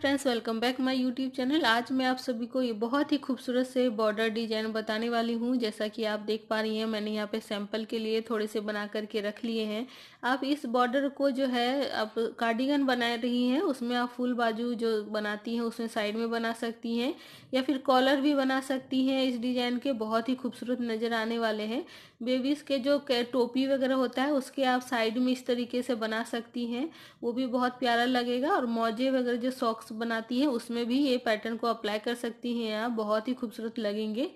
friends welcome back my YouTube channel आज मैं आप सभी को ये बहुत ही खूबसूरत से बॉर्डर डिजाइन बताने वाली हूँ जैसा कि आप देख पा रही हैं मैंने यहाँ पे सैंपल के लिए थोड़े से बना करके रख लिए हैं आप इस बॉर्डर को जो है आप कार्डिगन बना रही हैं उसमें आप फुल बाजू जो बनाती हैं उसमें साइड में बना सकती हैं या फिर कॉलर भी बना सकती हैं इस डिजाइन के बहुत ही खूबसूरत नज़र आने वाले हैं बेबीज़ के जो टोपी वगैरह होता है उसके आप साइड में इस तरीके से बना सकती हैं वो भी बहुत प्यारा लगेगा और मौजे वगैरह जो सॉक्स बॉक्स बनाती है उसमें भी ये पैटर्न को अप्लाई कर सकती हैं आप बहुत ही खूबसूरत लगेंगे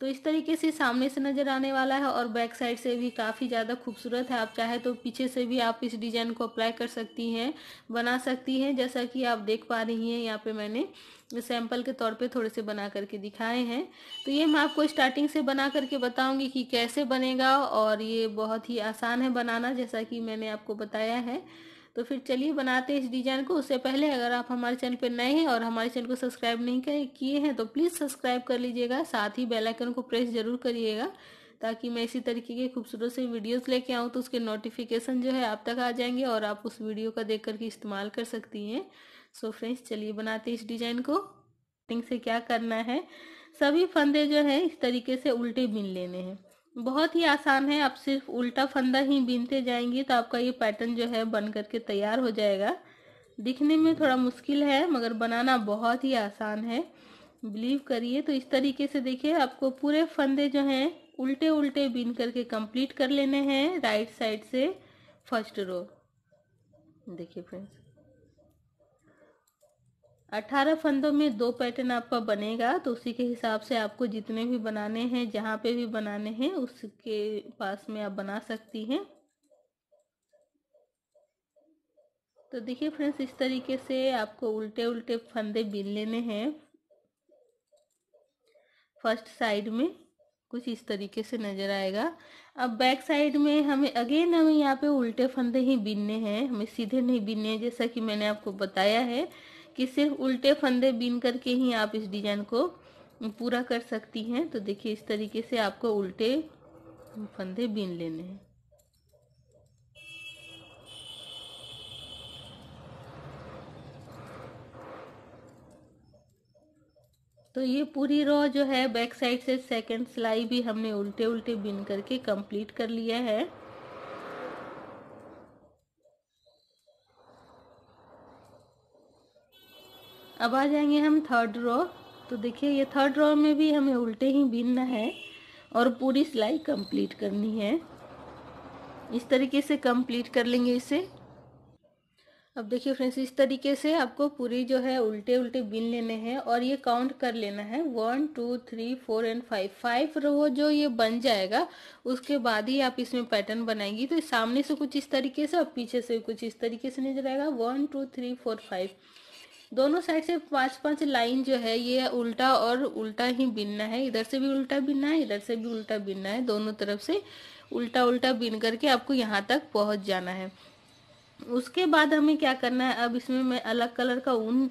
तो इस तरीके से सामने से नज़र आने वाला है और बैक साइड से भी काफ़ी ज़्यादा खूबसूरत है आप चाहे तो पीछे से भी आप इस डिज़ाइन को अप्लाई कर सकती हैं बना सकती हैं जैसा कि आप देख पा रही हैं यहाँ पे मैंने सैंपल के तौर पे थोड़े से बना करके दिखाए हैं तो ये मैं आपको स्टार्टिंग से बना करके बताऊंगी कि कैसे बनेगा और ये बहुत ही आसान है बनाना जैसा कि मैंने आपको बताया है तो फिर चलिए बनाते हैं इस डिज़ाइन को उससे पहले अगर आप हमारे चैनल पर नए हैं और हमारे चैनल को सब्सक्राइब नहीं किए हैं तो प्लीज़ सब्सक्राइब कर लीजिएगा साथ ही बेलाइकन को प्रेस ज़रूर करिएगा ताकि मैं इसी तरीके के खूबसूरत से वीडियोस लेके आऊँ तो उसके नोटिफिकेशन जो है आप तक आ जाएंगे और आप उस वीडियो का देख करके इस्तेमाल कर सकती हैं सो फ्रेंड्स चलिए बनाते हैं इस डिज़ाइन को कटिंग से क्या करना है सभी फंदे जो है इस तरीके से उल्टे बिन लेने हैं बहुत ही आसान है आप सिर्फ उल्टा फंदा ही बीनते जाएंगे तो आपका ये पैटर्न जो है बन करके तैयार हो जाएगा दिखने में थोड़ा मुश्किल है मगर बनाना बहुत ही आसान है बिलीव करिए तो इस तरीके से देखिए आपको पूरे फंदे जो हैं उल्टे उल्टे बीन करके कंप्लीट कर लेने हैं राइट साइड से फर्स्ट रो देखिए फ्रेंड्स अट्ठारह फंदों में दो पैटर्न आपका बनेगा तो उसी के हिसाब से आपको जितने भी बनाने हैं जहाँ पे भी बनाने हैं उसके पास में आप बना सकती हैं तो देखिए फ्रेंड्स इस तरीके से आपको उल्टे उल्टे फंदे बीन लेने हैं फर्स्ट साइड में कुछ इस तरीके से नज़र आएगा अब बैक साइड में हमें अगेन हमें यहाँ पे उल्टे फंदे ही बीनने हैं हमें सीधे नहीं बीनने हैं जैसा कि मैंने आपको बताया है कि सिर्फ उल्टे फंदे बीन करके ही आप इस डिजाइन को पूरा कर सकती हैं तो देखिए इस तरीके से आपको उल्टे फंदे बीन लेने हैं तो ये पूरी रो जो है बैक साइड से सेकंड सिलाई भी हमने उल्टे उल्टे बीन करके कंप्लीट कर लिया है अब आ जाएंगे हम थर्ड रो तो देखिए ये थर्ड रो में भी हमें उल्टे ही बीनना है और पूरी सिलाई कंप्लीट करनी है इस तरीके से कंप्लीट कर लेंगे इसे अब देखिए फ्रेंड्स इस तरीके से आपको पूरी जो है उल्टे उल्टे बीन लेने हैं और ये काउंट कर लेना है one two three four and five five row जो ये बन जाएगा उसके बाद ही आप इसमें पैटर्न बनाएंगी तो सामने से कुछ इस तरीके से और पीछे से कुछ इस तरीके से नजर आएगा one two three four five दोनों साइड से पांच पांच लाइन जो है ये उल्टा और उल्टा ही बिनना है इधर से भी उल्टा बिनना है इधर से भी उल्टा बिनना है दोनों तरफ से उल्टा उल्टा बिन करके आपको यहाँ तक पहुँच जाना है उसके बाद हमें क्या करना है अब इसमें मैं अलग कलर का ऊन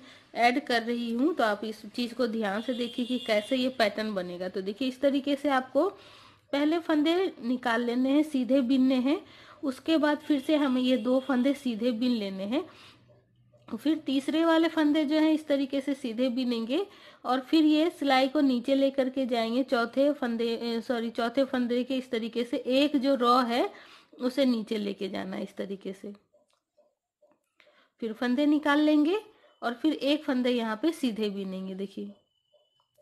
ऐड कर रही हूँ तो आप इस चीज़ को ध्यान से देखिए कि कैसे ये पैटर्न बनेगा तो देखिए इस तरीके से आपको पहले फंदे निकाल लेने हैं सीधे बिनने हैं उसके बाद फिर से हमें ये दो फंदे सीधे बिन लेने हैं फिर तीसरे वाले फंदे जो हैं इस तरीके से सीधे बिनेंगे और फिर ये सिलाई को नीचे लेकर के जाएंगे चौथे फंदे सॉरी चौथे फंदे के इस तरीके से एक जो रॉ है उसे नीचे लेके जाना इस तरीके से फिर फंदे निकाल लेंगे और फिर एक फंदे यहाँ पे सीधे बिनेंगे देखिए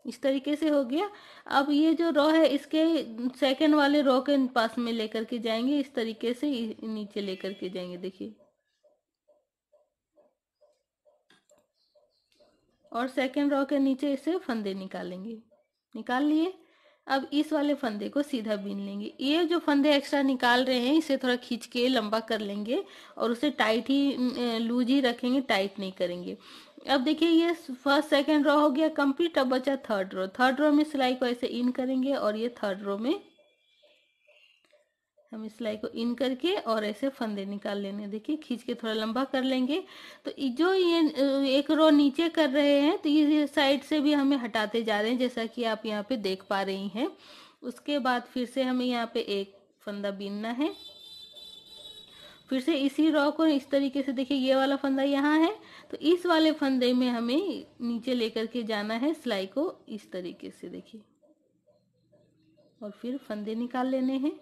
इस तरीके से हो गया अब ये जो रॉ है इसके सेकेंड वाले रॉ के पास में लेकर के जाएंगे इस तरीके से नीचे लेकर के जाएंगे देखिए और सेकेंड रॉ के नीचे इसे फंदे निकालेंगे निकाल लिए अब इस वाले फंदे को सीधा बीन लेंगे ये जो फंदे एक्स्ट्रा निकाल रहे हैं इसे थोड़ा खींच के लंबा कर लेंगे और उसे टाइट ही लूज ही रखेंगे टाइट नहीं करेंगे अब देखिए ये फर्स्ट सेकेंड रॉ हो गया कंप्लीट अब बचा थर्ड रॉ थर्ड रॉ में सिलाई को ऐसे इन करेंगे और ये थर्ड रो में हम सिलाई को इन करके और ऐसे फंदे निकाल लेने देखिए खींच के थोड़ा लंबा कर लेंगे तो जो ये एक रो नीचे कर रहे हैं तो ये साइड से भी हमें हटाते जा रहे हैं जैसा कि आप यहाँ पे देख पा रही हैं उसके बाद फिर से हमें यहाँ पे एक फंदा बीनना है फिर से इसी रॉ को इस तरीके से देखिए ये वाला फंदा यहाँ है तो इस वाले फंदे में हमें नीचे लेकर के जाना है सिलाई को इस तरीके से देखिए और फिर फंदे निकाल लेने हैं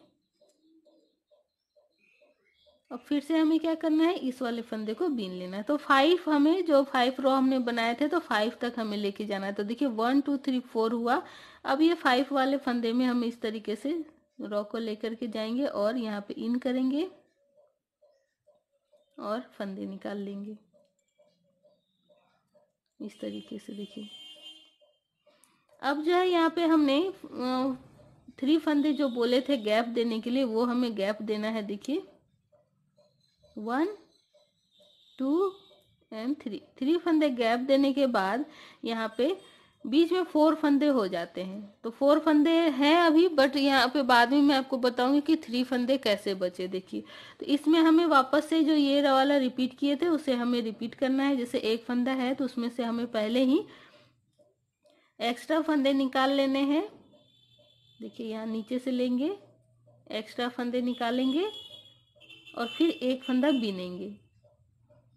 अब फिर से हमें क्या करना है इस वाले फंदे को बीन लेना है तो फाइव हमें जो फाइव रो हमने बनाए थे तो फाइव तक हमें लेके जाना है तो देखिए वन टू थ्री फोर हुआ अब ये फाइव वाले फंदे में हम इस तरीके से रो को लेकर के जाएंगे और यहाँ पे इन करेंगे और फंदे निकाल लेंगे इस तरीके से देखिए अब जो है यहाँ पे हमने थ्री फंदे जो बोले थे गैप देने के लिए वो हमें गैप देना है देखिए one two and three three फंदे गैप देने के बाद यहाँ पे बीच में फोर फंदे हो जाते हैं तो फोर फंदे हैं अभी बट यहाँ पे बाद में मैं आपको बताऊंगी कि थ्री फंदे कैसे बचे देखिए तो इसमें हमें वापस से जो ये वाला रिपीट किए थे उसे हमें रिपीट करना है जैसे एक फंदा है तो उसमें से हमें पहले ही एक्स्ट्रा फंदे निकाल लेने हैं देखिए यहाँ नीचे से लेंगे एक्स्ट्रा फंदे निकालेंगे और फिर एक फंदा बीनेंगे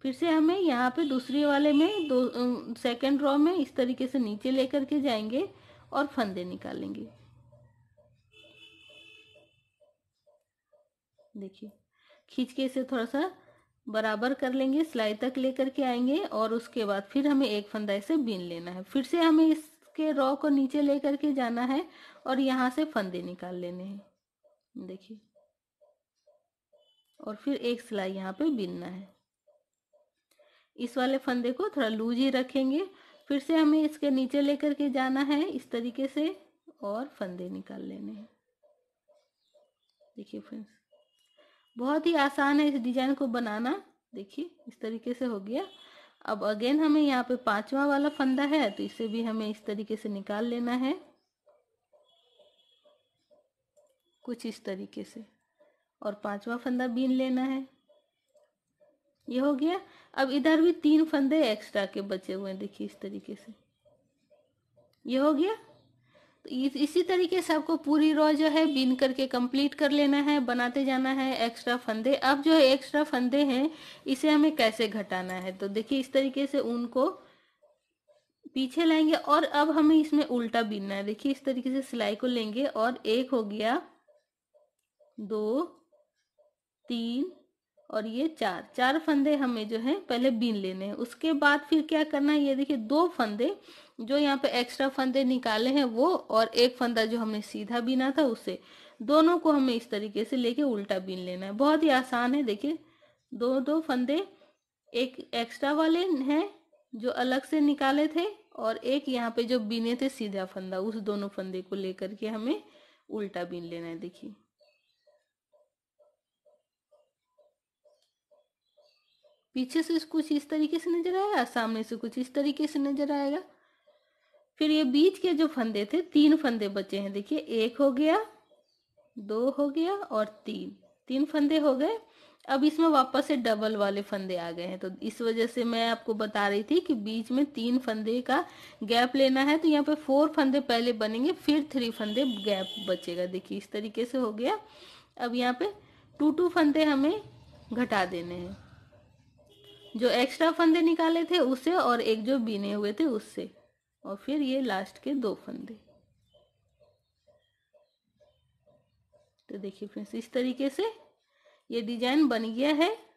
फिर से हमें यहाँ पे दूसरी वाले में दो सेकेंड रॉ में इस तरीके से नीचे लेकर के जाएंगे और फंदे निकालेंगे देखिए खींच के इसे थोड़ा सा बराबर कर लेंगे सिलाई तक लेकर के आएंगे और उसके बाद फिर हमें एक फंदा इसे बीन लेना है फिर से हमें इसके रॉ को नीचे लेकर के जाना है और यहाँ से फंदे निकाल लेने हैं देखिए और फिर एक सिलाई यहाँ पे बीनना है इस वाले फंदे को थोड़ा लूज ही रखेंगे फिर से हमें इसके नीचे लेकर के जाना है इस तरीके से और फंदे निकाल लेने हैं देखिए फ्रेंड्स बहुत ही आसान है इस डिजाइन को बनाना देखिए इस तरीके से हो गया अब अगेन हमें यहाँ पे पांचवा वाला फंदा है तो इसे भी हमें इस तरीके से निकाल लेना है कुछ इस तरीके से और पांचवा फंदा बीन लेना है ये हो गया अब इधर भी तीन फंदे एक्स्ट्रा के बचे हुए हैं देखिए इस तरीके से ये हो गया तो इस, इसी तरीके से आपको पूरी रॉ जो है बीन करके कंप्लीट कर लेना है बनाते जाना है एक्स्ट्रा फंदे अब जो है एक्स्ट्रा फंदे हैं इसे हमें कैसे घटाना है तो देखिए इस तरीके से उनको पीछे लाएंगे और अब हमें इसमें उल्टा बीनना है देखिए इस तरीके से सिलाई को लेंगे और एक हो गया दो तीन और ये चार चार फंदे हमें जो है पहले बीन लेने हैं उसके बाद फिर क्या करना है ये देखिए दो फंदे जो यहाँ पे एक्स्ट्रा फंदे निकाले हैं वो और एक फंदा जो हमने सीधा बीना था उसे दोनों को हमें इस तरीके से लेके उल्टा बीन लेना है बहुत ही आसान है देखिए दो दो फंदे एक एक्स्ट्रा वाले हैं जो अलग से निकाले थे और एक यहाँ पे जो बीने थे सीधा फंदा उस दोनों फंदे को लेकर के हमें उल्टा बीन लेना है देखिए पीछे से कुछ इस तरीके से नजर आएगा सामने से कुछ इस तरीके से नजर आएगा फिर ये बीच के जो फंदे थे तीन फंदे बचे हैं देखिए एक हो गया दो हो गया और तीन तीन फंदे हो गए अब इसमें वापस से डबल वाले फंदे आ गए हैं तो इस वजह से मैं आपको बता रही थी कि बीच में तीन फंदे का गैप लेना है तो यहाँ पे फोर फंदे पहले बनेंगे फिर थ्री फंदे गैप बचेगा देखिए इस तरीके से हो गया अब यहाँ पे टू टू फंदे हमें घटा देने हैं जो एक्स्ट्रा फंदे निकाले थे उससे और एक जो बीने हुए थे उससे और फिर ये लास्ट के दो फंदे तो देखिए फ्रेंड्स इस तरीके से ये डिजाइन बन गया है